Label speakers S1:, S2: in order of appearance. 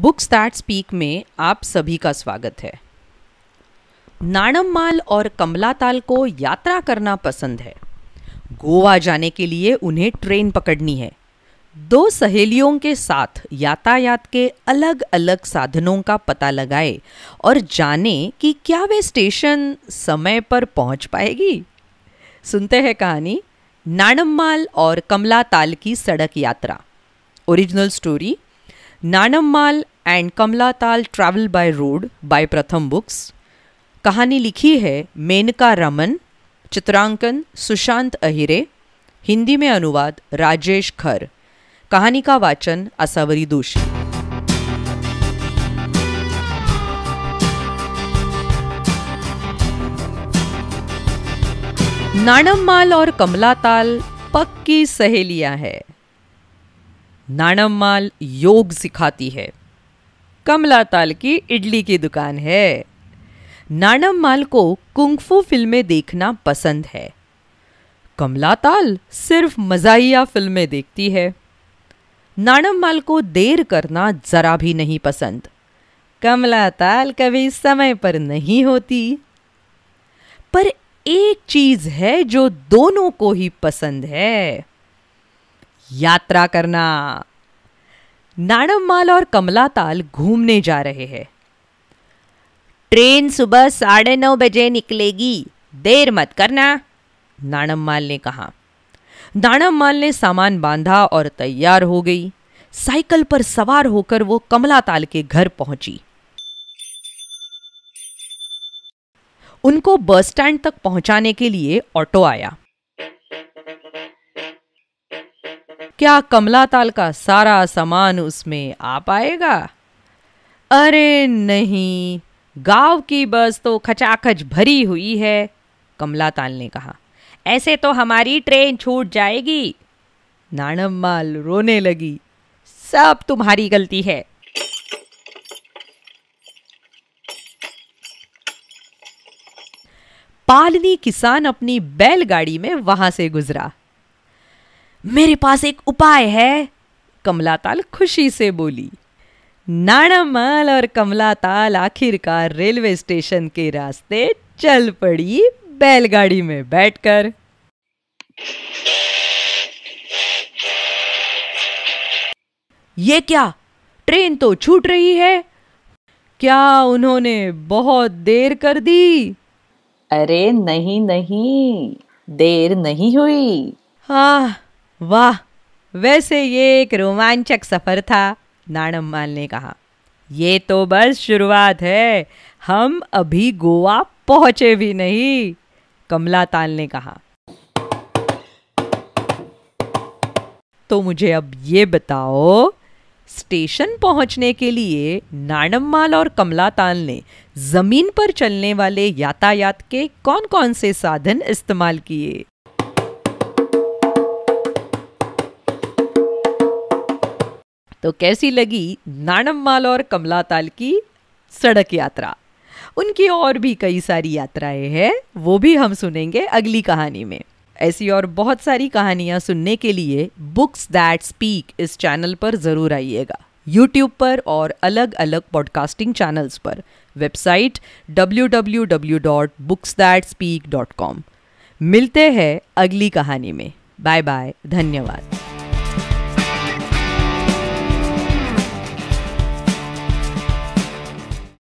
S1: books that speak में आप सभी का स्वागत है नाणममाल और कमलाताल को यात्रा करना पसंद है गोवा जाने के लिए उन्हें ट्रेन पकड़नी है दो सहेलियों के साथ यातायात के अलग अलग साधनों का पता लगाए और जाने कि क्या वे स्टेशन समय पर पहुंच पाएगी सुनते हैं कहानी नाणममाल और कमला ताल की सड़क यात्रा ओरिजिनल स्टोरी माल and Kamlatal travel by road by Pratham books कहानी लिखी है मेनका रमन चित्रांकन सुशांत अहिरे हिंदी में अनुवाद राजेश खर कहानी का वाचन असावरी दोषी माल और कमलाताल पक्की सहेलियां हैं नाणममाल योग सिखाती है कमला ताल की इडली की दुकान है माल को कुंगफू फिल्में देखना पसंद है कमला ताल सिर्फ मजाहिया फिल्में देखती है माल को देर करना जरा भी नहीं पसंद कमला ताल कभी समय पर नहीं होती पर एक चीज है जो दोनों को ही पसंद है यात्रा करना माल और कमलाताल घूमने जा रहे हैं ट्रेन सुबह साढ़े नौ बजे निकलेगी देर मत करना माल ने कहा माल ने सामान बांधा और तैयार हो गई साइकिल पर सवार होकर वो कमलाताल के घर पहुंची उनको बस स्टैंड तक पहुंचाने के लिए ऑटो आया क्या कमला ताल का सारा सामान उसमें आ पाएगा अरे नहीं गांव की बस तो खचाखच भरी हुई है कमला ताल ने कहा ऐसे तो हमारी ट्रेन छूट जाएगी माल रोने लगी सब तुम्हारी गलती है पालनी किसान अपनी बैलगाड़ी में वहां से गुजरा मेरे पास एक उपाय है कमलाताल खुशी से बोली नाणामल और कमलाताल आखिरकार रेलवे स्टेशन के रास्ते चल पड़ी बैलगाड़ी में बैठकर ये क्या ट्रेन तो छूट रही है क्या उन्होंने बहुत देर कर दी अरे नहीं नहीं देर नहीं हुई हाँ वाह वैसे ये एक रोमांचक सफ़र था माल ने कहा ये तो बस शुरुआत है हम अभी गोवा पहुंचे भी नहीं कमला ताल ने कहा तो मुझे अब ये बताओ स्टेशन पहुंचने के लिए नाणममाल और कमला ताल ने ज़मीन पर चलने वाले यातायात के कौन कौन से साधन इस्तेमाल किए तो कैसी लगी नाणममाल और कमलाताल की सड़क यात्रा उनकी और भी कई सारी यात्राएं हैं वो भी हम सुनेंगे अगली कहानी में ऐसी और बहुत सारी कहानियाँ सुनने के लिए बुक्स दैट स्पीक इस चैनल पर ज़रूर आइएगा यूट्यूब पर और अलग अलग पॉडकास्टिंग चैनल्स पर वेबसाइट www.booksthatspeak.com मिलते हैं अगली कहानी में बाय बाय धन्यवाद